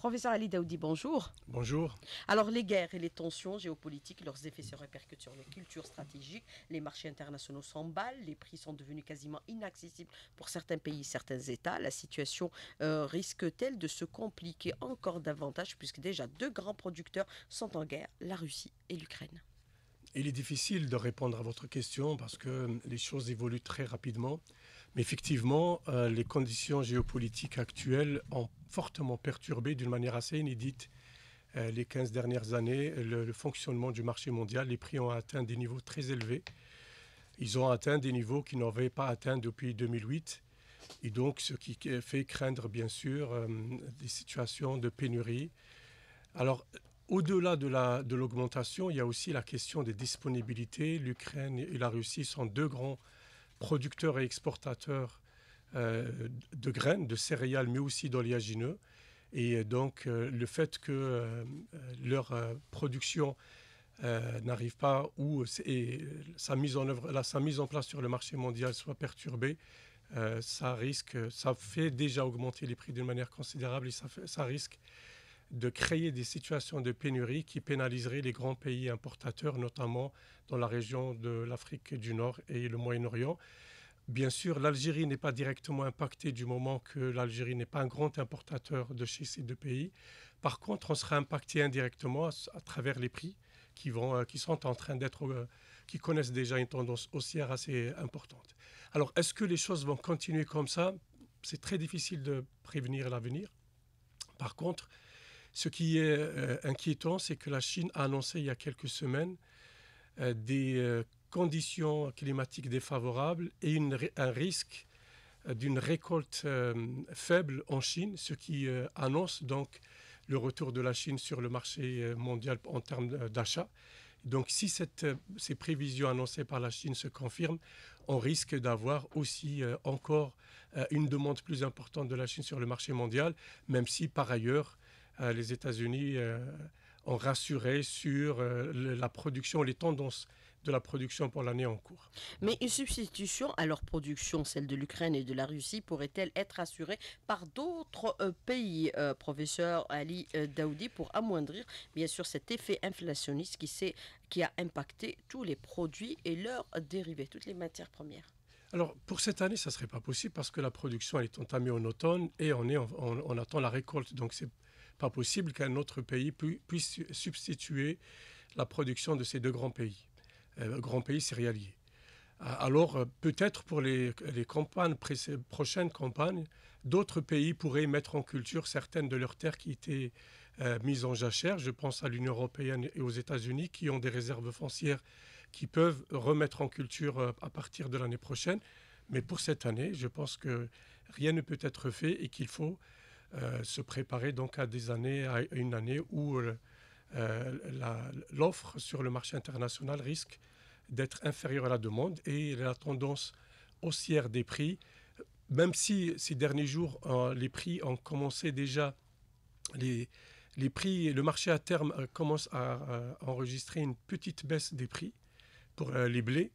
Professeur Ali Daoudi, bonjour. Bonjour. Alors, les guerres et les tensions géopolitiques, leurs effets se répercutent sur les cultures stratégiques. Les marchés internationaux s'emballent, les prix sont devenus quasiment inaccessibles pour certains pays, certains États. La situation euh, risque-t-elle de se compliquer encore davantage, puisque déjà deux grands producteurs sont en guerre, la Russie et l'Ukraine il est difficile de répondre à votre question parce que les choses évoluent très rapidement. Mais effectivement, euh, les conditions géopolitiques actuelles ont fortement perturbé d'une manière assez inédite euh, les 15 dernières années. Le, fonctionnement du marché mondial, les prix ont atteint des niveaux très élevés. Ils ont atteint des niveaux qu'ils n'avaient pas atteints depuis 2008. Et donc, ce qui fait craindre, bien sûr, euh, des situations de pénurie. Alors, au-delà de l'augmentation, la, de il y a aussi la question des disponibilités. L'Ukraine et la Russie sont deux grands producteurs et exportateurs euh, de graines, de céréales, mais aussi d'oléagineux. Et donc, euh, le fait que euh, leur production n'arrive pas ou sa mise en sa mise en place sur le marché mondial soit perturbée, ça risque, ça fait déjà augmenter les prix d'une manière considérable et ça, ça, risque de créer des situations de pénurie qui pénaliseraient les grands pays importateurs, notamment dans la région de l'Afrique du Nord et le Moyen-Orient. Bien sûr, l'Algérie n'est pas directement impactée du moment que l'Algérie n'est pas un grand importateur de chez ces deux pays. Par contre, on sera impacté indirectement à, travers les prix qui, vont, euh, qui sont en train d'être, euh, qui connaissent déjà une tendance haussière assez importante. Alors, est-ce que les choses vont continuer comme ça C'est très difficile de prévenir l'avenir. Par contre, ce qui est euh, inquiétant, c'est que la Chine a annoncé il y a quelques semaines des conditions climatiques défavorables et un risque euh, d'une récolte euh, faible en Chine, ce qui euh, annonce donc le retour de la Chine sur le marché mondial en termes d'achat. Donc si cette, ces prévisions annoncées par la Chine se confirment, on risque d'avoir aussi encore une demande plus importante de la Chine sur le marché mondial, même si par ailleurs les États-Unis ont rassuré sur la production, les tendances de la production pour l'année en cours. Mais une substitution à leur production, celle de l'Ukraine et de la Russie, pourrait-elle être assurée par d'autres euh, pays, euh, professeur Ali euh, Daoudi, pour amoindrir bien sûr cet effet inflationniste qui, qui a impacté tous les produits et leurs dérivés, toutes les matières premières alors, pour cette année, ça ne serait pas possible parce que la production est entamée en automne et on, est on, attend la récolte. Donc, ce n'est pas possible qu'un autre pays puisse substituer la production de ces deux grands pays. Euh, grands pays céréaliers. Euh, alors euh, peut-être pour les, les campagnes, prochaines campagnes, d'autres pays pourraient mettre en culture certaines de leurs terres qui étaient mises en jachère. Je pense à l'Union européenne et aux États-Unis qui ont des réserves foncières qui peuvent remettre en culture à partir de l'année prochaine. Mais pour cette année, je pense que rien ne peut être fait et qu'il faut se préparer donc à des années, à une année où l'offre sur le marché international risque d'être inférieur à la demande et la tendance haussière des prix, même si ces derniers jours, euh, les prix ont commencé déjà, les, les prix, le marché à terme euh, commence à, euh, enregistrer une petite baisse des prix pour les blés,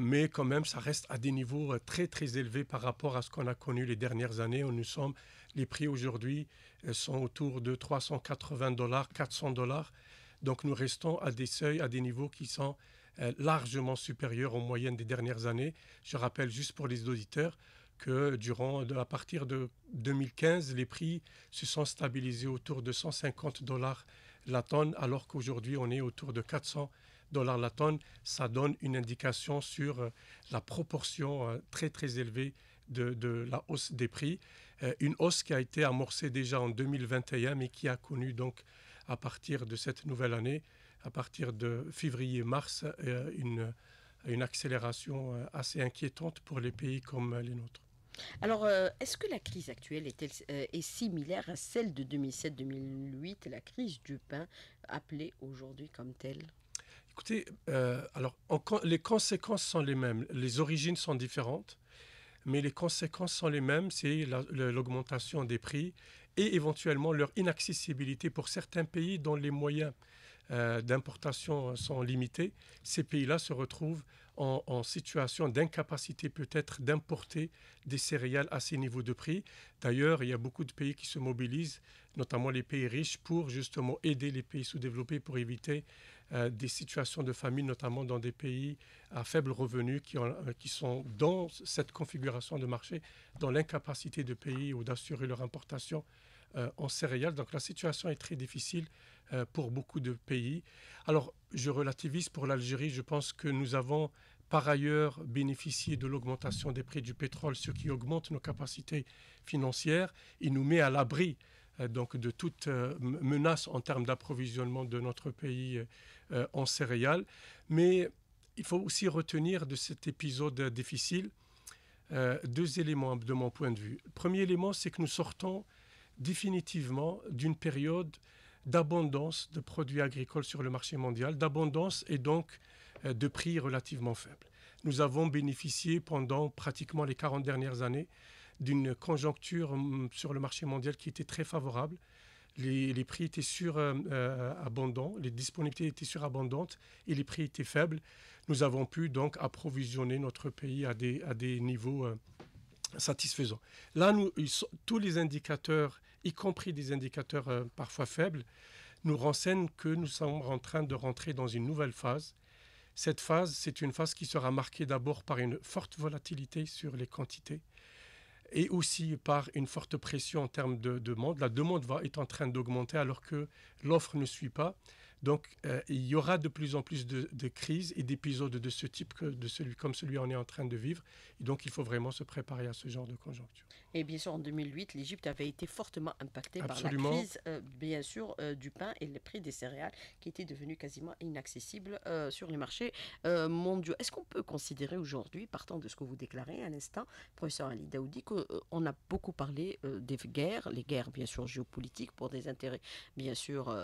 mais quand même, ça reste à des niveaux très très élevés par rapport à ce qu'on a connu les dernières années. Où nous sommes, les prix aujourd'hui sont autour de 380 dollars, 400 dollars. Donc nous restons à des seuils, à des niveaux qui sont euh, largement supérieure aux moyennes des dernières années. Je rappelle juste pour les auditeurs que durant, à partir de 2015, les prix se sont stabilisés autour de 150 dollars la tonne, alors qu'aujourd'hui on est autour de 400 dollars la tonne. Ça donne une indication sur euh, la proportion euh, très très élevée de, de la hausse des prix. Une hausse qui a été amorcée déjà en 2021, mais qui a connu donc à partir de cette nouvelle année à partir de février-mars euh, une, une accélération euh, assez inquiétante pour les pays comme les nôtres. Alors, euh, est-ce que la crise actuelle est, est similaire à celle de 2007-2008, la crise du pain, appelée aujourd'hui comme telle Écoutez, alors les conséquences sont les mêmes, les origines sont différentes, mais les conséquences sont les mêmes, c'est l'augmentation des prix et éventuellement leur inaccessibilité pour certains pays dont les moyens euh, d'importation sont limitées, ces pays-là se retrouvent en, situation d'incapacité peut-être d'importer des céréales à ces niveaux de prix. D'ailleurs, il y a beaucoup de pays qui se mobilisent, notamment les pays riches, pour justement aider les pays sous-développés pour éviter euh, des situations de famine, notamment dans des pays à faible revenu qui, euh, qui sont dans cette configuration de marché, dans l'incapacité de pays ou d'assurer leur importation euh, en céréales. Donc la situation est très difficile euh, pour beaucoup de pays. Alors je relativise pour l'Algérie, je pense que nous avons par ailleurs bénéficié de l'augmentation des prix du pétrole, ce qui augmente nos capacités financières Il nous met à l'abri euh, donc de toute menace en termes d'approvisionnement de notre pays en céréales. Mais il faut aussi retenir de cet épisode difficile deux éléments de mon point de vue. premier élément, c'est que nous sortons définitivement d'une période d'abondance de produits agricoles sur le marché mondial, d'abondance et donc euh, de prix relativement faibles. Nous avons bénéficié pendant pratiquement les 40 dernières années d'une conjoncture mm, sur le marché mondial qui était très favorable. Les, prix étaient surabondants, euh, euh, les disponibilités étaient surabondantes et les prix étaient faibles. Nous avons pu donc approvisionner notre pays à des, à des niveaux satisfaisants. Là, nous, tous les indicateurs y compris des indicateurs euh, parfois faibles, nous renseignent que nous sommes en train de rentrer dans une nouvelle phase. Cette phase, c'est une phase qui sera marquée d'abord par une forte volatilité sur les quantités et aussi par une forte pression en termes de demande. La demande va, est en train d'augmenter alors que l'offre ne suit pas. Donc, euh, il y aura de plus en plus de, crises et d'épisodes de ce type, que, de celui, comme celui qu'on est en train de vivre. Et donc, il faut vraiment se préparer à ce genre de conjoncture. Et bien sûr, en 2008, l'Égypte avait été fortement impactée par la crise, euh, bien sûr, euh, du pain et les prix des céréales qui étaient devenus quasiment inaccessibles sur les marchés mondiaux. Est-ce qu'on peut considérer aujourd'hui, partant de ce que vous déclarez à l'instant, professeur Ali Daoudi, qu'on a beaucoup parlé des guerres, les guerres bien sûr géopolitiques pour des intérêts bien sûr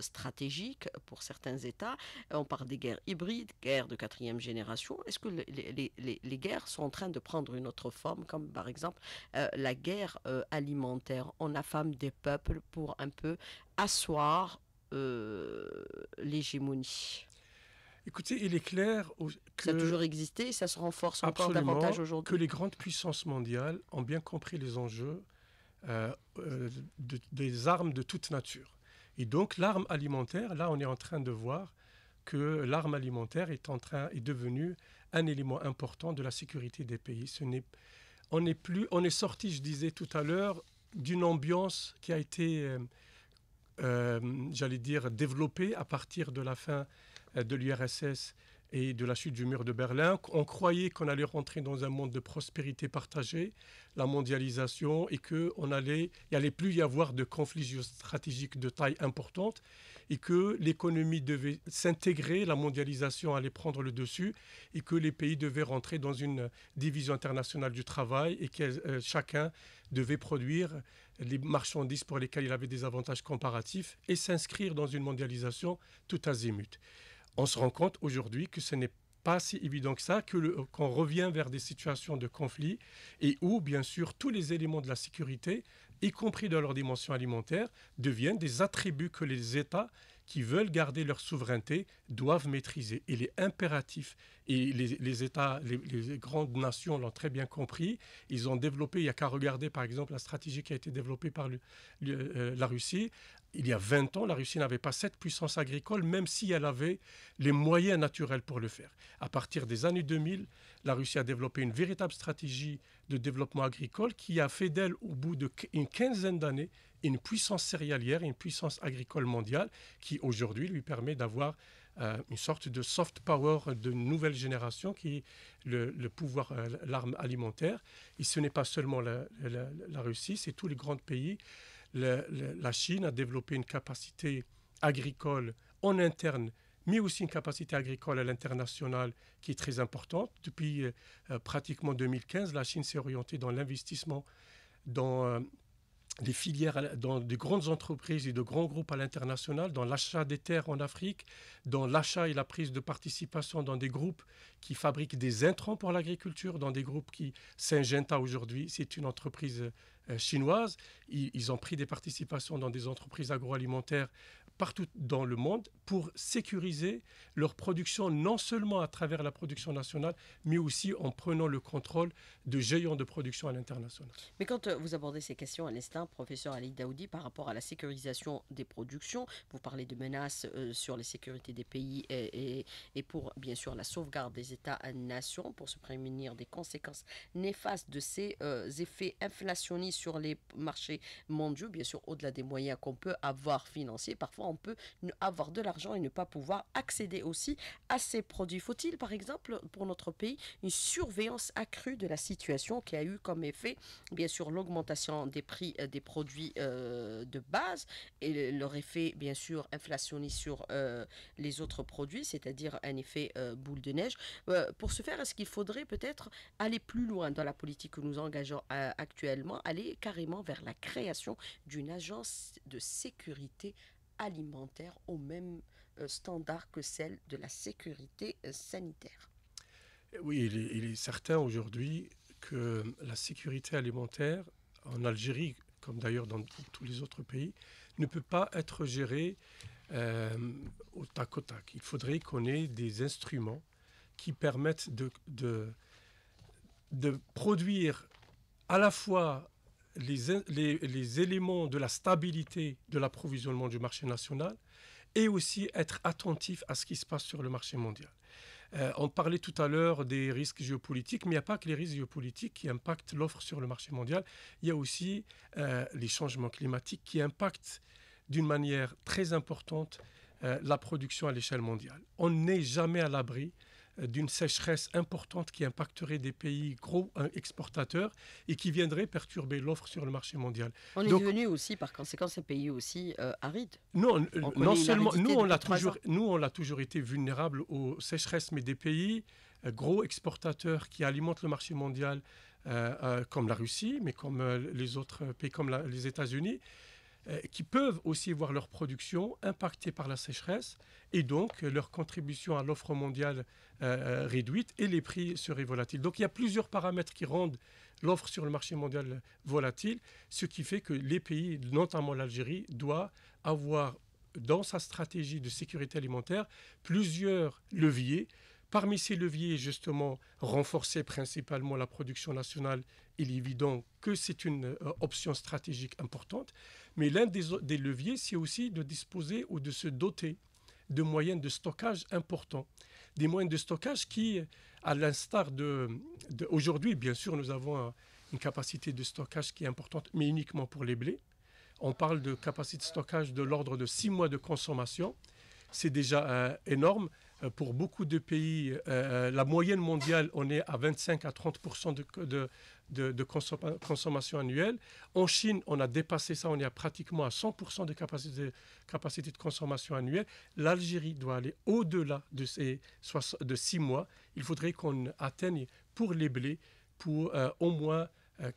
stratégiques pour certains États. Euh, on parle des guerres hybrides, guerres de quatrième génération. Est-ce que les, guerres sont en train de prendre une autre forme, comme par exemple euh, la guerre euh, alimentaire On affame des peuples pour un peu asseoir l'hégémonie. Écoutez, il est clair que... Ça a toujours existé et ça se renforce encore davantage aujourd'hui. Que les grandes puissances mondiales ont bien compris les enjeux des armes de toute nature. Et donc l'arme alimentaire, là on est en train de voir que l'arme alimentaire est, en train, est devenue un élément important de la sécurité des pays. on, est plus, on est sorti, je disais tout à l'heure, d'une ambiance qui a été, euh, euh, j'allais dire, développée à partir de la fin euh, de l'URSS et de la chute du mur de Berlin. On croyait qu'on allait rentrer dans un monde de prospérité partagée, la mondialisation, et qu'il allait, allait plus y avoir de conflits géostratégiques de taille importante, et que l'économie devait s'intégrer, la mondialisation allait prendre le dessus, et que les pays devaient rentrer dans une division internationale du travail, et que euh, chacun devait produire les marchandises pour lesquelles il avait des avantages comparatifs, et s'inscrire dans une mondialisation tout azimut on se rend compte aujourd'hui que ce n'est pas si évident que ça, que qu'on revient vers des situations de conflit et où, bien sûr, tous les éléments de la sécurité, y compris dans leur dimension alimentaire, deviennent des attributs que les États qui veulent garder leur souveraineté doivent maîtriser. Il est impératif, et les, États, les, grandes nations l'ont très bien compris, ils ont développé, il n'y a qu'à regarder par exemple la stratégie qui a été développée par euh, la Russie, il y a 20 ans, la Russie n'avait pas cette puissance agricole, même si elle avait les moyens naturels pour le faire. À partir des années 2000, la Russie a développé une véritable stratégie de développement agricole qui a fait d'elle, au bout d'une quinzaine d'années, une puissance céréalière, une puissance agricole mondiale qui, aujourd'hui, lui permet d'avoir euh, une sorte de soft power de nouvelle génération qui est le, pouvoir, euh, l'arme alimentaire. Et ce n'est pas seulement la Russie, c'est tous les grands pays la Chine a développé une capacité agricole en interne, mais aussi une capacité agricole à l'international qui est très importante. Depuis euh, euh, pratiquement 2015, la Chine s'est orientée dans l'investissement dans euh, des filières, dans des grandes entreprises et de grands groupes à l'international, dans l'achat des terres en Afrique, dans l'achat et la prise de participation dans des groupes qui fabriquent des intrants pour l'agriculture, dans des groupes qui, Syngenta aujourd'hui, c'est une entreprise euh, chinoises. Ils, ont pris des participations dans des entreprises agroalimentaires partout dans le monde pour sécuriser leur production, non seulement à travers la production nationale, mais aussi en prenant le contrôle de géants de production à l'international. Mais quand euh, vous abordez ces questions à l'instant, professeur Ali Daoudi, par rapport à la sécurisation des productions, vous parlez de menaces euh, sur les sécurités des pays et, pour, bien sûr, la sauvegarde des États-nations, pour se prémunir des conséquences néfastes de ces euh, effets inflationnistes sur les marchés mondiaux, bien sûr, au-delà des moyens qu'on peut avoir financiers, parfois on peut avoir de l'argent et ne pas pouvoir accéder aussi à ces produits. Faut-il par exemple pour notre pays une surveillance accrue de la situation qui a eu comme effet bien sûr l'augmentation des prix euh, des produits euh, de base et leur effet bien sûr inflationniste sur euh, les autres produits, c'est-à-dire un effet boule de neige. pour ce faire, est-ce qu'il faudrait peut-être aller plus loin dans la politique que nous engageons actuellement, aller carrément vers la création d'une agence de sécurité alimentaire au même euh, standard que celle de la sécurité euh, sanitaire. Eh oui, il est, certain aujourd'hui que la sécurité alimentaire en Algérie, comme d'ailleurs dans tous les autres pays, ne peut pas être gérée euh, au tac au tac. Il faudrait qu'on ait des instruments qui permettent de, de, de produire à la fois les, éléments de la stabilité de l'approvisionnement du marché national et aussi être attentif à ce qui se passe sur le marché mondial. Euh, on parlait tout à l'heure des risques géopolitiques, mais il n'y a pas que les risques géopolitiques qui impactent l'offre sur le marché mondial. Il y a aussi euh, les changements climatiques qui impactent d'une manière très importante euh, la production à l'échelle mondiale. On n'est jamais à l'abri d'une sécheresse importante qui impacterait des pays gros hein, exportateurs et qui viendrait perturber l'offre sur le marché mondial. On est devenu aussi, par conséquent, ces pays aussi euh, arides. Non, euh, non seulement, nous on, l'a toujours, nous, on l'a toujours été vulnérable aux sécheresses, mais des pays euh, gros exportateurs qui alimentent le marché mondial, euh, comme la Russie, mais comme les autres pays, comme les États-Unis, euh, qui peuvent aussi voir leur production impactée par la sécheresse et donc euh, leur contribution à l'offre mondiale euh, réduite et les prix seraient volatiles. Donc il y a plusieurs paramètres qui rendent l'offre sur le marché mondial volatile, ce qui fait que les pays, notamment l'Algérie, doivent avoir dans sa stratégie de sécurité alimentaire plusieurs leviers Parmi ces leviers, justement, renforcer principalement la production nationale, il est évident que c'est une euh, option stratégique importante. Mais l'un des, leviers, c'est aussi de disposer ou de se doter de moyens de stockage importants. Des moyens de stockage qui, à l'instar de, aujourd'hui, bien sûr, nous avons une capacité de stockage qui est importante, mais uniquement pour les blés. On parle de capacité de stockage de l'ordre de six mois de consommation. C'est déjà euh, énorme. Euh, pour beaucoup de pays, euh, euh, la moyenne mondiale, on est à 25 à 30 de, consommation annuelle. En Chine, on a dépassé ça, on est à pratiquement à 100 de capacité, de consommation annuelle. L'Algérie doit aller au-delà de ces de 6 mois. Il faudrait qu'on atteigne pour les blés, pour au moins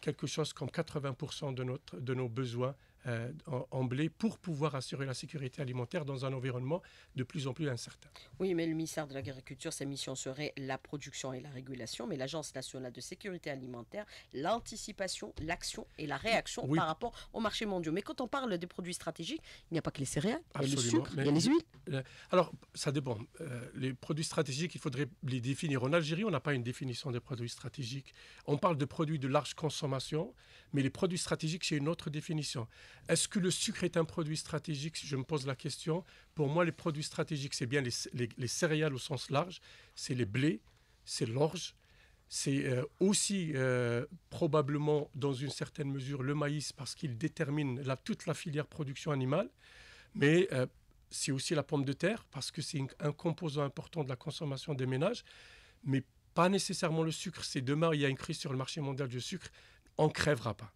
quelque chose comme 80 de, notre, de nos besoins euh, en, blé pour pouvoir assurer la sécurité alimentaire dans un environnement de plus en plus incertain. Oui, mais le ministère de l'Agriculture, sa mission serait la production et la régulation, mais l'Agence nationale de sécurité alimentaire, l'anticipation, l'action et la réaction par rapport au marché mondial. Mais quand on parle des produits stratégiques, il n'y a pas que les céréales, le sucre, il y a les huiles. Alors, ça dépend. Euh, les produits stratégiques, il faudrait les définir. En Algérie, on n'a pas une définition des produits stratégiques. On parle de produits de large consommation, mais les produits stratégiques, c'est une autre définition. Est-ce que le sucre est un produit stratégique Je me pose la question. Pour moi, les produits stratégiques, c'est bien les, céréales au sens large, c'est les blés, c'est l'orge, c'est euh, aussi euh, probablement, dans une certaine mesure, le maïs, parce qu'il détermine la, toute la filière production animale. Mais euh, c'est aussi la pomme de terre, parce que c'est un composant important de la consommation des ménages. Mais pas nécessairement le sucre. C'est demain, il y a une crise sur le marché mondial du sucre on crèvera pas.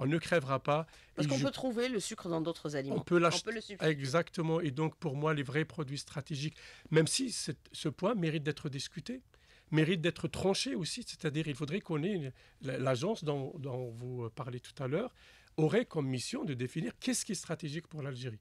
On ne crèvera pas. Parce qu'on peut trouver le sucre dans d'autres aliments. On peut, l'acheter. Exactement. Et donc, pour moi, les vrais produits stratégiques, même si ce point mérite d'être discuté, mérite d'être tranché aussi. C'est-à-dire, il faudrait qu'on ait l'agence dont, dont vous euh, parlez tout à l'heure, aurait comme mission de définir qu'est-ce qui est stratégique pour l'Algérie.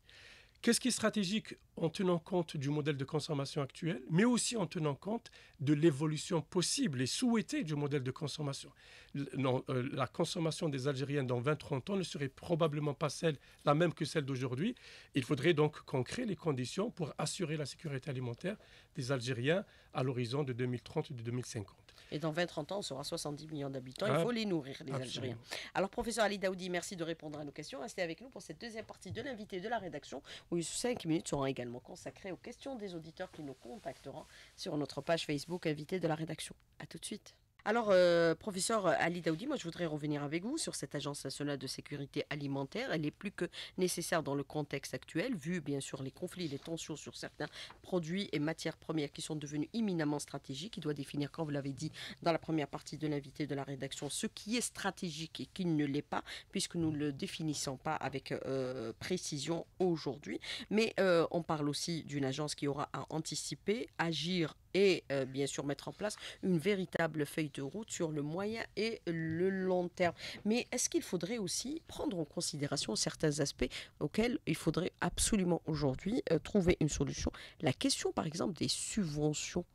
Qu'est-ce qui est stratégique en tenant compte du modèle de consommation actuel, mais aussi en tenant compte de l'évolution possible et souhaitée du modèle de consommation euh, La consommation des Algériens dans 20-30 ans ne serait probablement pas celle, la même que celle d'aujourd'hui. Il faudrait donc qu'on crée les conditions pour assurer la sécurité alimentaire des Algériens à l'horizon de 2030 et de 2050. Et dans 20-30 ans, on sera 70 millions d'habitants. il ah. faut les nourrir, les Algériens. Alors, professeur Ali Daoudi, merci de répondre à nos questions. Restez avec nous pour cette deuxième partie de l'invité de la rédaction, où cinq minutes seront également consacrées aux questions des auditeurs qui nous contacteront sur notre page Facebook Invité de la rédaction. À tout de suite. Alors, euh, professeur Ali Daoudi, moi je voudrais revenir avec vous sur cette Agence nationale de sécurité alimentaire. Elle est plus que nécessaire dans le contexte actuel, vu bien sûr les conflits, les tensions sur certains produits et matières premières qui sont devenus imminemment stratégiques. Il doit définir, comme vous l'avez dit dans la première partie de l'invité de la rédaction, ce qui est stratégique et qui ne l'est pas, puisque nous ne le définissons pas avec euh, précision aujourd'hui. Mais euh, on parle aussi d'une agence qui aura à anticiper, agir et euh, bien sûr mettre en place une véritable feuille de route sur le moyen et le long terme. Mais est-ce qu'il faudrait aussi prendre en considération certains aspects auxquels il faudrait absolument aujourd'hui euh, trouver une solution La question par exemple des subventions.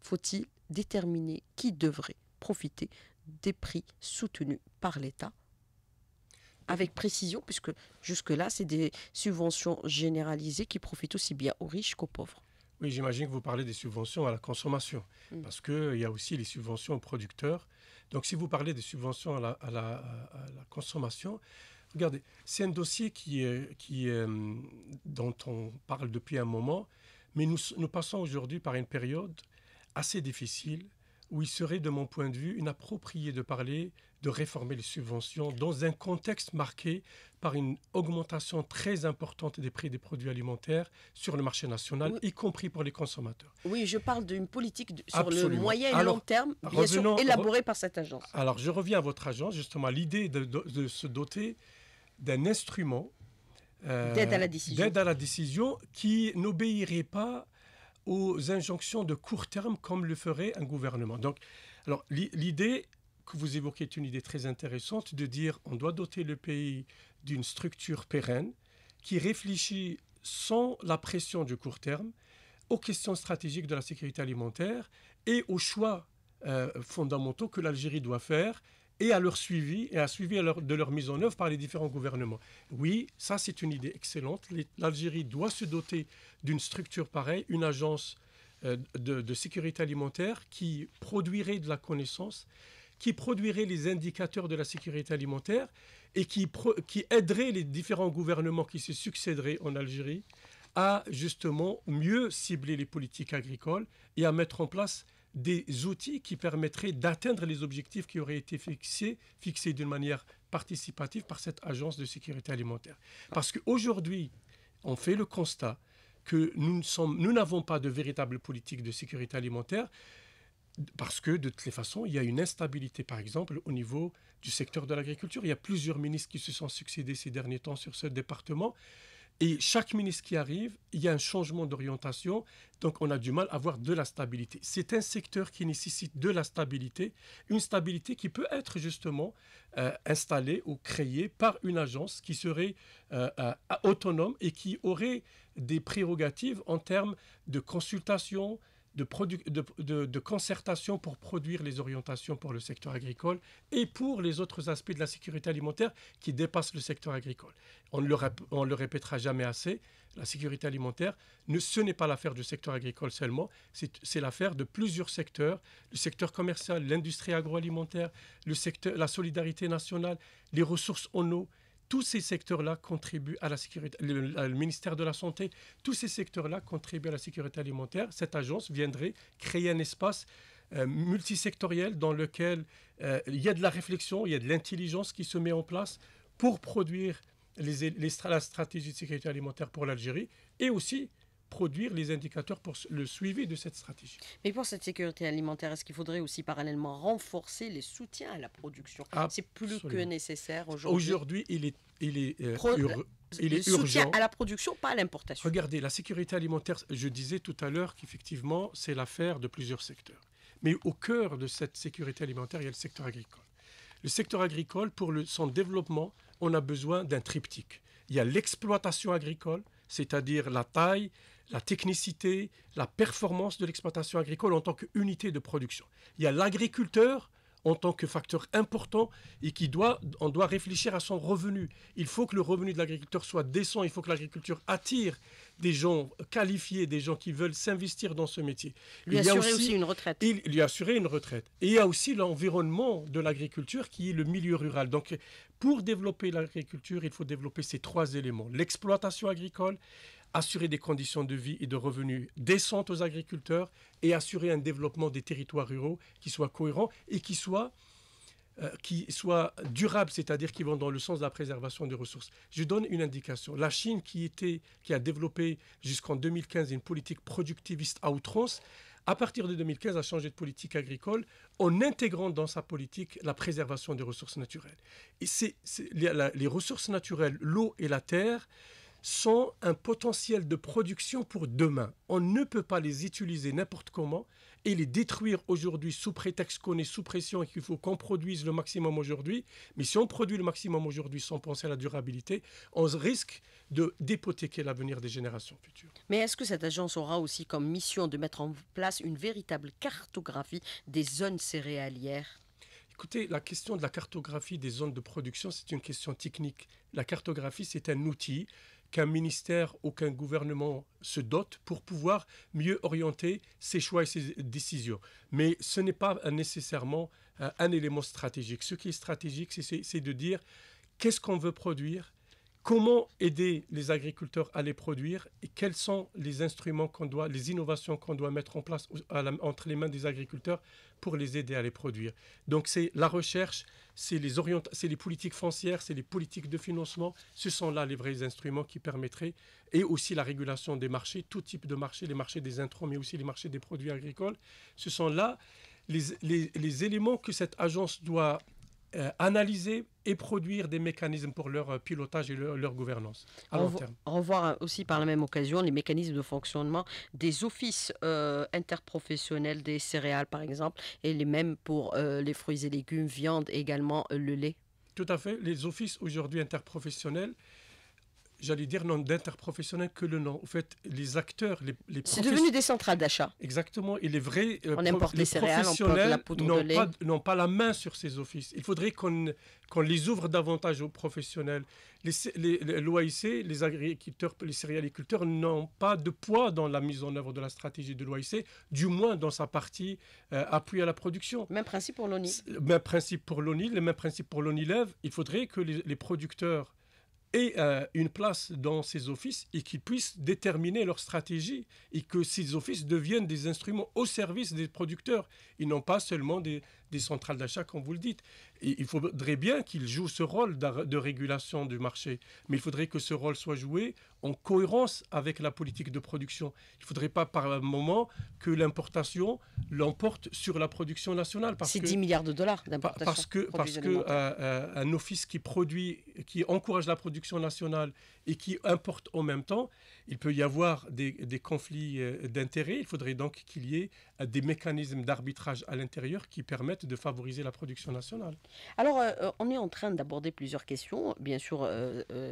Faut-il déterminer qui devrait profiter des prix soutenus par l'État avec précision, puisque jusque-là, c'est des subventions généralisées qui profitent aussi bien aux riches qu'aux pauvres. Oui, j'imagine que vous parlez des subventions à la consommation, mm. parce qu'il euh, y a aussi les subventions aux producteurs. Donc si vous parlez des subventions à la, à la consommation, regardez, c'est un dossier qui, qui, euh, dont on parle depuis un moment, mais nous, nous passons aujourd'hui par une période assez difficile où il serait, de mon point de vue, inapproprié de parler de réformer les subventions dans un contexte marqué par une augmentation très importante des prix des produits alimentaires sur le marché national, y compris pour les consommateurs. Oui, je parle d'une politique sur le moyen et long terme, bien sûr, élaborée par cette agence. Alors, je reviens à votre agence, justement, l'idée de, se doter d'un instrument euh, d'aide à la décision, à la décision qui n'obéirait pas aux injonctions de court terme comme le ferait un gouvernement. Donc, alors l'idée que vous évoquez est une idée très intéressante de dire on doit doter le pays d'une structure pérenne qui réfléchit sans la pression du court terme aux questions stratégiques de la sécurité alimentaire et aux choix euh, fondamentaux que l'Algérie doit faire et à leur suivi et à suivi de leur mise en œuvre par les différents gouvernements. Oui, ça c'est une idée excellente. L'Algérie doit se doter d'une structure pareille, une agence euh, de, sécurité alimentaire qui produirait de la connaissance, qui produirait les indicateurs de la sécurité alimentaire et qui, aiderait les différents gouvernements qui se succéderaient en Algérie à justement mieux cibler les politiques agricoles et à mettre en place des outils qui permettraient d'atteindre les objectifs qui auraient été fixés, fixés d'une manière participative par cette agence de sécurité alimentaire. Parce qu'aujourd'hui, on fait le constat que nous n'avons pas de véritable politique de sécurité alimentaire parce que de toutes les façons, il y a une instabilité, par exemple, au niveau du secteur de l'agriculture. Il y a plusieurs ministres qui se sont succédés ces derniers temps sur ce département. Et chaque ministre qui arrive, il y a un changement d'orientation, donc on a du mal à avoir de la stabilité. C'est un secteur qui nécessite de la stabilité, une stabilité qui peut être justement euh, installée ou créée par une agence qui serait euh, euh, autonome et qui aurait des prérogatives en termes de consultation, de, concertation pour produire les orientations pour le secteur agricole et pour les autres aspects de la sécurité alimentaire qui dépassent le secteur agricole. On ne le, répétera jamais assez, la sécurité alimentaire, ce n'est pas l'affaire du secteur agricole seulement, c'est l'affaire de plusieurs secteurs, le secteur commercial, l'industrie agroalimentaire, le secteur, la solidarité nationale, les ressources en eau, tous ces secteurs-là contribuent à la sécurité. Le, ministère de la Santé, tous ces secteurs-là contribuent à la sécurité alimentaire. Cette agence viendrait créer un espace euh, multisectoriel dans lequel euh, il y a de la réflexion, il y a de l'intelligence qui se met en place pour produire la stratégie de sécurité alimentaire pour l'Algérie et aussi produire les indicateurs pour le suivi de cette stratégie. Mais pour cette sécurité alimentaire, est-ce qu'il faudrait aussi parallèlement renforcer les soutiens à la production C'est plus que nécessaire aujourd'hui. Aujourd'hui, il est, il est, euh, euh, il est urgent. à la production, pas à l'importation. Regardez, la sécurité alimentaire, je disais tout à l'heure qu'effectivement, c'est l'affaire de plusieurs secteurs. Mais au cœur de cette sécurité alimentaire, il y a le secteur agricole. Le secteur agricole, pour son développement, on a besoin d'un triptyque. Il y a l'exploitation agricole, c'est-à-dire la taille, la technicité, la performance de l'exploitation agricole en tant qu'unité de production. Il y a l'agriculteur en tant que facteur important et qui doit, on doit réfléchir à son revenu. Il faut que le revenu de l'agriculteur soit décent, il faut que l'agriculture attire des gens qualifiés, des gens qui veulent s'investir dans ce métier. il y a aussi, une retraite. Il lui assurer une retraite. Et il y a aussi l'environnement de l'agriculture qui est le milieu rural. Donc pour développer l'agriculture, il faut développer ces trois éléments. L'exploitation agricole, assurer des conditions de vie et de revenus décentes aux agriculteurs et assurer un développement des territoires ruraux qui soit cohérent et qui soit durable, euh, qui c'est-à-dire qui vont dans le sens de la préservation des ressources. Je donne une indication. La Chine, qui, était, qui a développé jusqu'en 2015 une politique productiviste à outrance, à partir de 2015 a changé de politique agricole en intégrant dans sa politique la préservation des ressources naturelles. Et c'est les ressources naturelles, l'eau et la terre, sont un potentiel de production pour demain. On ne peut pas les utiliser n'importe comment et les détruire aujourd'hui sous prétexte qu'on est sous pression et qu'il faut qu'on produise le maximum aujourd'hui. Mais si on produit le maximum aujourd'hui sans penser à la durabilité, on risque de d'hypothéquer l'avenir des générations futures. Mais est-ce que cette agence aura aussi comme mission de mettre en place une véritable cartographie des zones céréalières Écoutez, la question de la cartographie des zones de production, c'est une question technique. La cartographie, c'est un outil qu'un ministère ou qu'un gouvernement se dote pour pouvoir mieux orienter ses choix et ses décisions. Mais ce n'est pas nécessairement euh, un, élément stratégique. Ce qui est stratégique, c'est de dire qu'est-ce qu'on veut produire, comment aider les agriculteurs à les produire et quels sont les instruments qu'on doit, les innovations qu'on doit mettre en place entre les mains des agriculteurs pour les aider à les produire. Donc c'est la recherche, c'est les, c'est les politiques foncières, c'est les politiques de financement, ce sont là les vrais instruments qui permettraient, et aussi la régulation des marchés, tout type de marché, les marchés des intrants, mais aussi les marchés des produits agricoles, ce sont là les éléments que cette agence doit euh, analyser et produire des mécanismes pour leur euh, pilotage et leur, gouvernance à long terme. Revoir aussi par la même occasion les mécanismes de fonctionnement des offices euh, interprofessionnels des céréales, par exemple, et les mêmes pour les fruits et légumes, viande également le lait. Tout à fait. Les offices aujourd'hui interprofessionnels, j'allais dire, non d'interprofessionnel que le nom. En fait, les acteurs, les, les C'est devenu des centrales d'achat. Exactement. Et les vrai, euh, on importe les, professionnels n'ont pas, pas la main sur ces offices. Il faudrait qu'on, qu'on les ouvre davantage aux professionnels. Les, les, L'OIC, les agriculteurs, les céréaliculteurs n'ont pas de poids dans la mise en œuvre de la stratégie de l'OIC, du moins dans sa partie euh, appui à la production. Même principe pour l'ONI. Même principe pour l'ONI, le même principe pour l'ONI-LEV. Il faudrait que les producteurs euh, une place dans ces offices et qu'ils puissent déterminer leur stratégie et que ces offices deviennent des instruments au service des producteurs Ils n'ont pas seulement des des centrales d'achat, comme vous le dites. il faudrait bien qu'ils jouent ce rôle de régulation du marché, mais il faudrait que ce rôle soit joué en cohérence avec la politique de production. Il ne faudrait pas par un moment que l'importation l'emporte sur la production nationale. C'est 10 milliards de dollars d'importation. Parce que, parce que euh, euh, un office qui produit, qui encourage la production nationale et qui importent en même temps, il peut y avoir des, conflits euh, d'intérêts. Il faudrait donc qu'il y ait euh, des mécanismes d'arbitrage à l'intérieur qui permettent de favoriser la production nationale. Alors, euh, on est en train d'aborder plusieurs questions, bien sûr,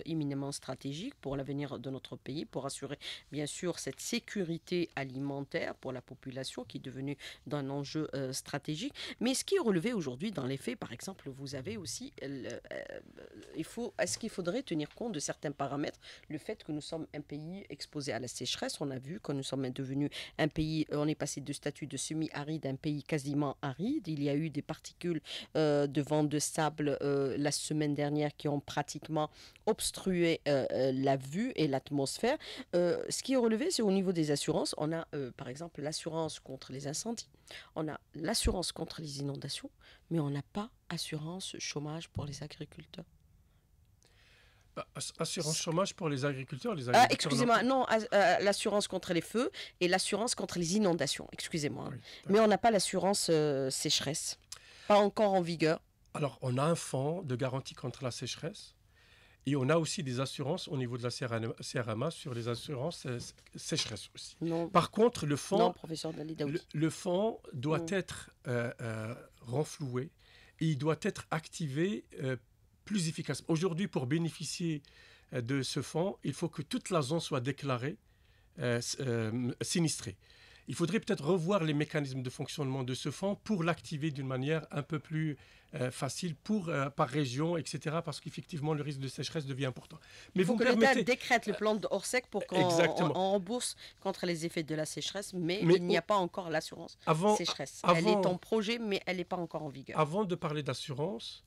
éminemment stratégiques pour l'avenir de notre pays, pour assurer, bien sûr, cette sécurité alimentaire pour la population qui est devenue d'un enjeu stratégique. Mais ce qui est relevé aujourd'hui dans les faits, par exemple, vous avez aussi, il faut, est-ce qu'il faudrait tenir compte de certains paramètres le fait que nous sommes un pays exposé à la sécheresse. On a vu que nous sommes devenus un pays, euh, on est passé de statut de semi-aride à un pays quasiment aride. Il y a eu des particules euh, de vent de sable euh, la semaine dernière qui ont pratiquement obstrué la vue et l'atmosphère. ce qui est relevé, c'est au niveau des assurances. On a par exemple l'assurance contre les incendies, on a l'assurance contre les inondations, mais on n'a pas assurance chômage pour les agriculteurs. Bah, assurance chômage pour les agriculteurs, les ah, agriculteurs excusez-moi, non, euh, l'assurance contre les feux et l'assurance contre les inondations, excusez-moi. Hein. Mais on n'a pas l'assurance euh, sécheresse, pas encore en vigueur. Alors, on a un fonds de garantie contre la sécheresse et on a aussi des assurances au niveau de la CRMA sur les assurances euh, sécheresse aussi. Par contre, le fonds, le, le doit être renfloué et il doit être activé plus efficace. Aujourd'hui, pour bénéficier euh, de ce fonds, il faut que toute la zone soit déclarée euh, euh, sinistrée. Il faudrait peut-être revoir les mécanismes de fonctionnement de ce fonds pour l'activer d'une manière un peu plus facile pour, par région, etc. Parce qu'effectivement, le risque de sécheresse devient important. Mais vous que permettez... l'État décrète le plan de pour qu'on rembourse contre les effets de la sécheresse, mais, il n'y a pas encore l'assurance sécheresse. elle est en projet, mais elle n'est pas encore en vigueur. Avant de parler d'assurance,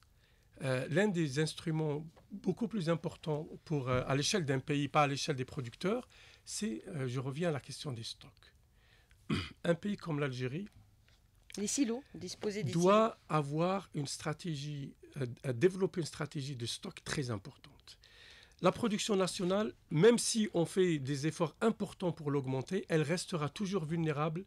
euh, l'un des instruments beaucoup plus importants pour, euh, à l'échelle d'un pays, pas à l'échelle des producteurs, c'est, euh, je reviens à la question des stocks. Un pays comme l'Algérie, les silos, doit avoir une stratégie, développer une stratégie de stock très importante. La production nationale, même si on fait des efforts importants pour l'augmenter, elle restera toujours vulnérable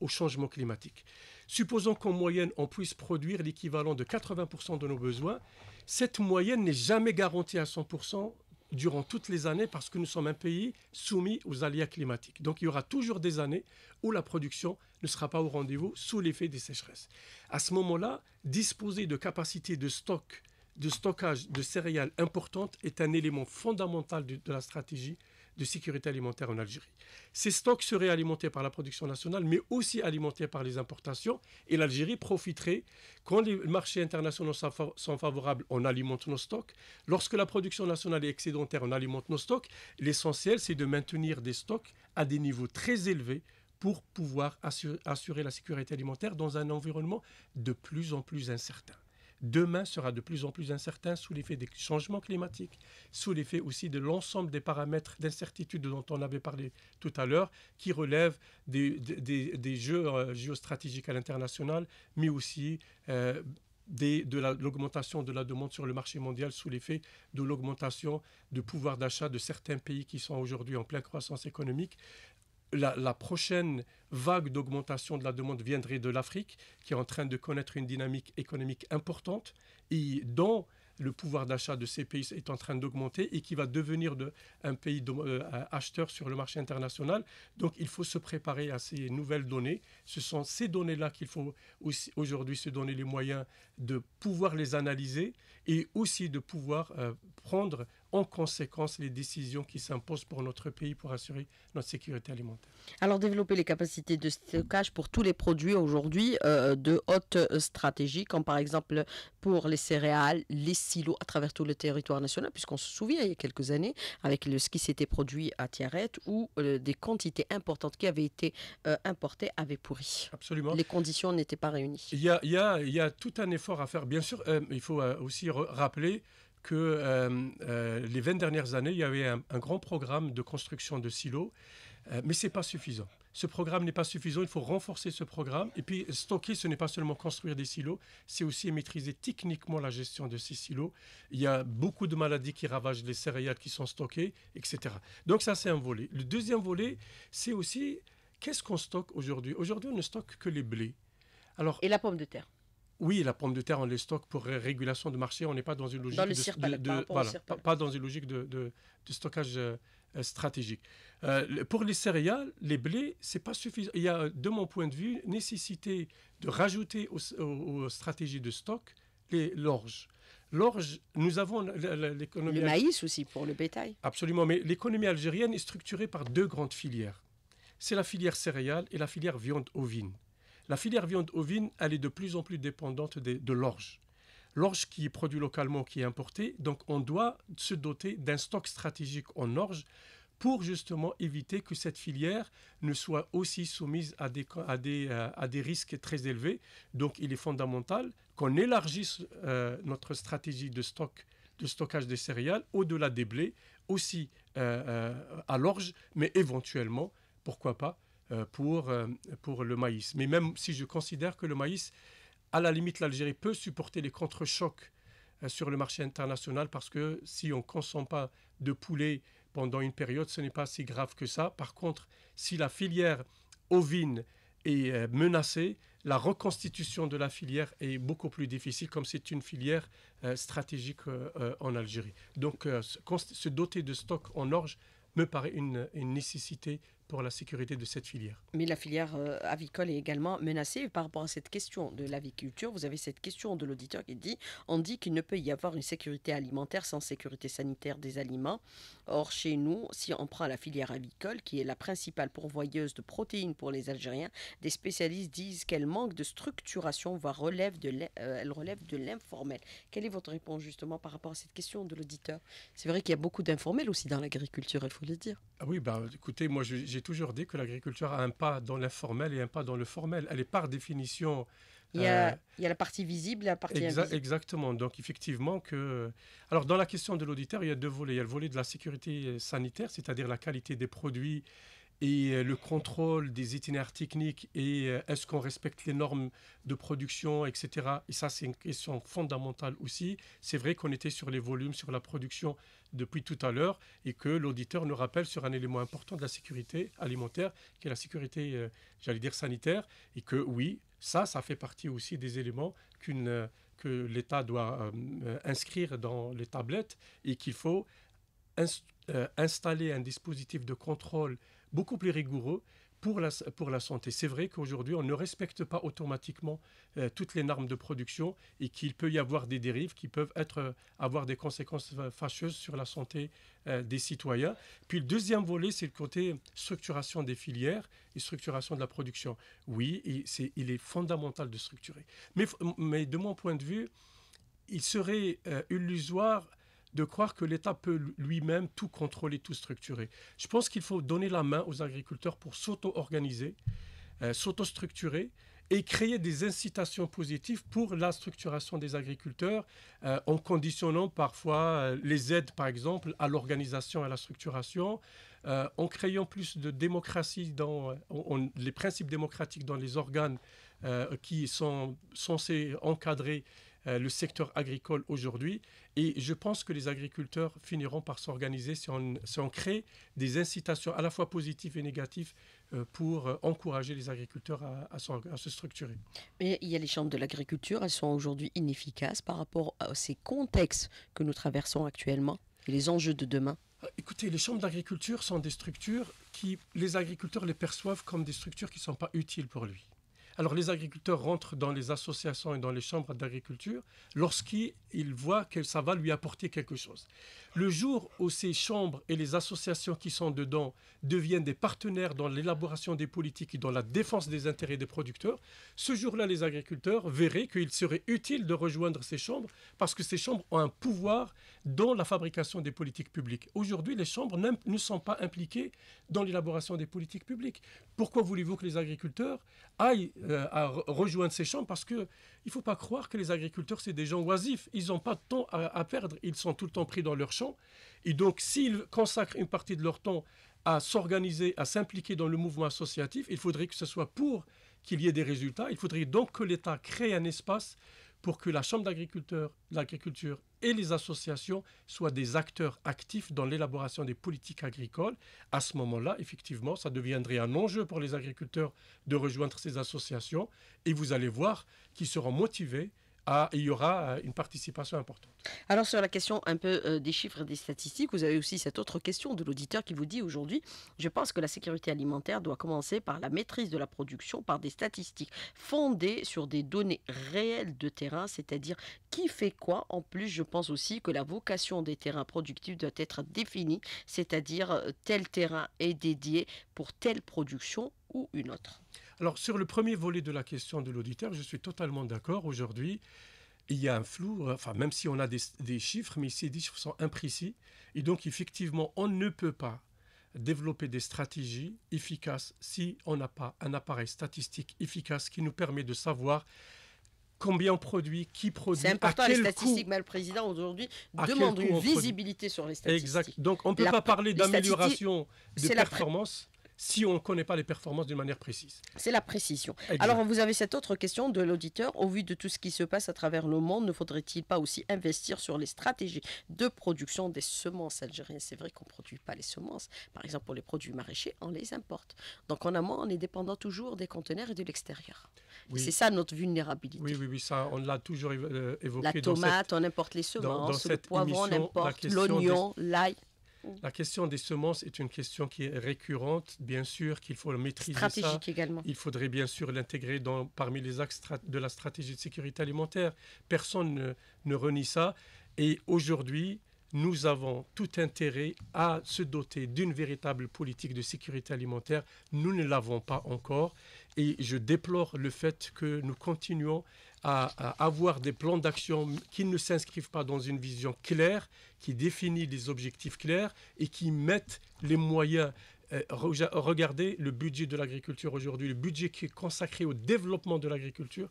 au changement climatique. Supposons qu'en moyenne, on puisse produire l'équivalent de 80% de nos besoins. Cette moyenne n'est jamais garantie à 100% durant toutes les années parce que nous sommes un pays soumis aux aléas climatiques. Donc il y aura toujours des années où la production ne sera pas au rendez-vous sous l'effet des sécheresses. À ce moment-là, disposer de capacités de stock de stockage de céréales importantes est un élément fondamental de la stratégie de sécurité alimentaire en Algérie. Ces stocks seraient alimentés par la production nationale, mais aussi alimentés par les importations, et l'Algérie profiterait, quand les marchés internationaux sont favorables, on alimente nos stocks. Lorsque la production nationale est excédentaire, on alimente nos stocks. L'essentiel, c'est de maintenir des stocks à des niveaux très élevés pour pouvoir assurer la sécurité alimentaire dans un environnement de plus en plus incertain demain sera de plus en plus incertain sous l'effet des changements climatiques, sous l'effet aussi de l'ensemble des paramètres d'incertitude dont on avait parlé tout à l'heure, qui relèvent des, jeux euh, géostratégiques à l'international, mais aussi euh, de l'augmentation de la demande sur le marché mondial sous l'effet de l'augmentation de pouvoir d'achat de certains pays qui sont aujourd'hui en pleine croissance économique, la, prochaine vague d'augmentation de la demande viendrait de l'Afrique, qui est en train de connaître une dynamique économique importante et dont le pouvoir d'achat de ces pays est en train d'augmenter et qui va devenir un pays euh, acheteur sur le marché international. Donc il faut se préparer à ces nouvelles données. Ce sont ces données-là qu'il faut aujourd'hui se donner les moyens de pouvoir les analyser et aussi de pouvoir euh, prendre en conséquence les décisions qui s'imposent pour notre pays pour assurer notre sécurité alimentaire. Alors développer les capacités de stockage pour tous les produits aujourd'hui euh, de haute stratégie, comme par exemple pour les céréales, les silos à travers tout le territoire national, puisqu'on se souvient il y a quelques années avec le, ce qui s'était produit à Tiaret où euh, des quantités importantes qui avaient été euh, importées avaient pourri. Absolument. Les conditions n'étaient pas réunies. Il y, a, il, il y a, tout un effort à faire. Bien sûr, il faut aussi rappeler que euh, euh, les 20 dernières années, il y avait un, un grand programme de construction de silos, euh, mais ce n'est pas suffisant. Ce programme n'est pas suffisant, il faut renforcer ce programme. Et puis, stocker, ce n'est pas seulement construire des silos, c'est aussi maîtriser techniquement la gestion de ces silos. Il y a beaucoup de maladies qui ravagent les céréales qui sont stockées, etc. Donc ça, c'est un volet. Le deuxième volet, c'est aussi qu'est-ce qu'on stocke aujourd'hui Aujourd'hui, on ne stocke que les blés. Alors, et la pomme de terre oui, la pomme de terre, on les stocke pour régulation de marché. On n'est pas dans une logique de, stockage euh, euh, stratégique. Euh, pour les céréales, les blés, c'est pas suffisant. Il y a, de mon point de vue, nécessité de rajouter aux, stratégies de stock les l'orge. L'orge, nous avons l'économie. Le maïs aussi pour le bétail. Absolument, mais l'économie algérienne est structurée par deux grandes filières. C'est la filière céréale et la filière viande ovine. La filière viande ovine, elle est de plus en plus dépendante de, l'orge. L'orge qui est produit localement, qui est importée, donc on doit se doter d'un stock stratégique en orge pour justement éviter que cette filière ne soit aussi soumise à des, euh, risques très élevés. Donc il est fondamental qu'on élargisse euh, notre stratégie de stockage des céréales au-delà des blés, aussi euh, à l'orge, mais éventuellement, pourquoi pas, euh, pour, euh, pour le maïs. Mais même si je considère que le maïs, à la limite, l'Algérie peut supporter les contre-chocs euh, sur le marché international parce que si on ne consomme pas de poulet pendant une période, ce n'est pas si grave que ça. Par contre, si la filière ovine est menacée, la reconstitution de la filière est beaucoup plus difficile comme c'est une filière stratégique en Algérie. Donc se, doter de stocks en orge me paraît une, une nécessité pour la sécurité de cette filière. Mais la filière euh, avicole est également menacée par rapport à cette question de l'aviculture. Vous avez cette question de l'auditeur qui dit on dit qu'il ne peut y avoir une sécurité alimentaire sans sécurité sanitaire des aliments. Or, chez nous, si on prend la filière avicole, qui est la principale pourvoyeuse de protéines pour les Algériens, des spécialistes disent qu'elle manque de structuration, voire relève de euh, elle relève de l'informel. Quelle est votre réponse justement par rapport à cette question de l'auditeur C'est vrai qu'il y a beaucoup d'informels aussi dans l'agriculture, il faut le dire. Ah oui, bah, écoutez, moi j'ai toujours dit que l'agriculture a un pas dans l'informel et un pas dans le formel. Elle est par définition... Il y a, euh, la partie visible et la partie Exactement. Donc effectivement que... Alors dans la question de l'auditeur, il y a deux volets. Il y a le volet de la sécurité sanitaire, c'est-à-dire la qualité des produits et euh, le contrôle des itinéraires techniques et euh, est-ce qu'on respecte les normes de production, etc. Et ça, c'est une question fondamentale aussi. C'est vrai qu'on était sur les volumes, sur la production depuis tout à l'heure et que l'auditeur nous rappelle sur un élément important de la sécurité alimentaire, qui est la sécurité, euh, j'allais dire, sanitaire, et que oui, ça, ça fait partie aussi des éléments qu'une, que l'État doit inscrire dans les tablettes et qu'il faut installer un dispositif de contrôle beaucoup plus rigoureux pour la, pour la santé. C'est vrai qu'aujourd'hui, on ne respecte pas automatiquement euh, toutes les normes de production et qu'il peut y avoir des dérives qui peuvent euh, avoir des conséquences euh, fâcheuses sur la santé des citoyens. Puis le deuxième volet, c'est le côté structuration des filières et structuration de la production. Oui, il est fondamental de structurer. mais de mon point de vue, il serait illusoire de croire que l'État peut lui-même tout contrôler, tout structurer. Je pense qu'il faut donner la main aux agriculteurs pour s'auto-organiser, euh, s'auto-structurer et créer des incitations positives pour la structuration des agriculteurs euh, en conditionnant parfois euh, les aides, par exemple, à l'organisation, et à la structuration, en créant plus de démocratie dans les principes démocratiques dans les organes qui sont censés encadrer euh, le secteur agricole aujourd'hui. Et je pense que les agriculteurs finiront par s'organiser si on, crée des incitations à la fois positives et négatives euh, pour euh, encourager les agriculteurs à, se structurer. Mais il y a les chambres de l'agriculture, elles sont aujourd'hui inefficaces par rapport à ces contextes que nous traversons actuellement et les enjeux de demain. Écoutez, les chambres d'agriculture sont des structures qui, les agriculteurs les perçoivent comme des structures qui ne sont pas utiles pour lui. Alors les agriculteurs rentrent dans les associations et dans les chambres d'agriculture lorsqu'ils voient que ça va lui apporter quelque chose. Le jour où ces chambres et les associations qui sont dedans deviennent des partenaires dans l'élaboration des politiques et dans la défense des intérêts des producteurs, ce jour-là les agriculteurs verraient qu'il serait utile de rejoindre ces chambres parce que ces chambres ont un pouvoir dans la fabrication des politiques publiques. Aujourd'hui les chambres ne sont pas impliquées dans l'élaboration des politiques publiques. Pourquoi voulez-vous que les agriculteurs aillent euh, à rejoindre ces champs parce qu'il ne faut pas croire que les agriculteurs, c'est des gens oisifs. Ils n'ont pas de temps à, à, perdre. Ils sont tout le temps pris dans leurs champs. Et donc, s'ils consacrent une partie de leur temps à s'organiser, à s'impliquer dans le mouvement associatif, il faudrait que ce soit pour qu'il y ait des résultats. Il faudrait donc que l'État crée un espace pour que la Chambre d'agriculteurs, l'agriculture et les associations soient des acteurs actifs dans l'élaboration des politiques agricoles. À ce moment-là, effectivement, ça deviendrait un enjeu pour les agriculteurs de rejoindre ces associations et vous allez voir qu'ils seront motivés il y aura euh, une participation importante. Alors sur la question un peu euh, des chiffres et des statistiques, vous avez aussi cette autre question de l'auditeur qui vous dit aujourd'hui, je pense que la sécurité alimentaire doit commencer par la maîtrise de la production, par des statistiques fondées sur des données réelles de terrain, c'est-à-dire qui fait quoi. En plus, je pense aussi que la vocation des terrains productifs doit être définie, c'est-à-dire euh, tel terrain est dédié pour telle production ou une autre. Alors sur le premier volet de la question de l'auditeur, je suis totalement d'accord. Aujourd'hui, il y a un flou, euh, enfin même si on a des, chiffres, mais ces chiffres sont imprécis. Et donc effectivement, on ne peut pas développer des stratégies efficaces si on n'a pas un appareil statistique efficace qui nous permet de savoir combien on produit, qui produit. C'est important les statistiques, mais le président aujourd'hui demande une visibilité sur les statistiques. Exact. Donc on ne peut pas parler d'amélioration de performance si on ne connaît pas les performances d'une manière précise. C'est la précision. Alors vous avez cette autre question de l'auditeur. Au vu de tout ce qui se passe à travers le monde, ne faudrait-il pas aussi investir sur les stratégies de production des semences algériennes C'est vrai qu'on ne produit pas les semences. Par exemple, pour les produits maraîchers, on les importe. Donc en amont, on est dépendant toujours des conteneurs et de l'extérieur. C'est ça notre vulnérabilité. Oui, oui, oui, ça, on l'a toujours euh, évoqué. La tomate, on importe les semences, le poivron, on importe l'oignon, l'ail. Mm. La question des semences est une question qui est récurrente. Bien sûr qu'il faut le maîtriser. Stratégique également. Il faudrait bien sûr l'intégrer dans parmi les axes de la stratégie de sécurité alimentaire. Personne ne renie ça. Et aujourd'hui, nous avons tout intérêt à se doter d'une véritable politique de sécurité alimentaire. Nous ne l'avons pas encore. Et je déplore le fait que nous continuons à, avoir des plans d'action qui ne s'inscrivent pas dans une vision claire, qui définit des objectifs clairs et qui mettent les moyens euh, regardez le budget de l'agriculture aujourd'hui, le budget qui est consacré au développement de l'agriculture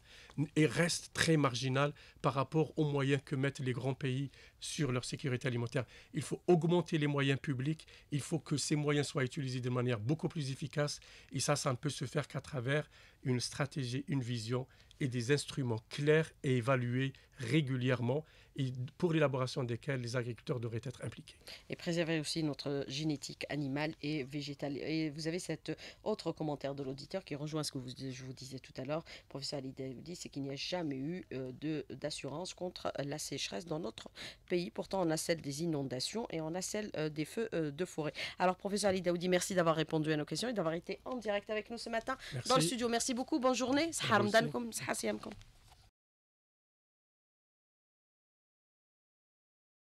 et reste très marginal par rapport aux moyens que mettent les grands pays sur leur sécurité alimentaire. Il faut augmenter les moyens publics, il faut que ces moyens soient utilisés de manière beaucoup plus efficace et ça, ça ne peut se faire qu'à travers une stratégie, une vision et des instruments clairs et évalués régulièrement pour l'élaboration desquels les agriculteurs devraient être impliqués. Et préserver aussi notre génétique animale et végétale. Et vous avez cet autre commentaire de l'auditeur qui rejoint ce que je vous disais tout à l'heure, professeur Ali c'est qu'il n'y a jamais eu euh, d'assurance contre euh, la sécheresse dans notre pays. Pourtant, on a celle des inondations et on a celle euh, des feux de forêt. Alors, professeur Alidaoudi, merci d'avoir répondu à nos questions et d'avoir été en direct avec nous ce matin dans le studio. Merci beaucoup. Bonne journée.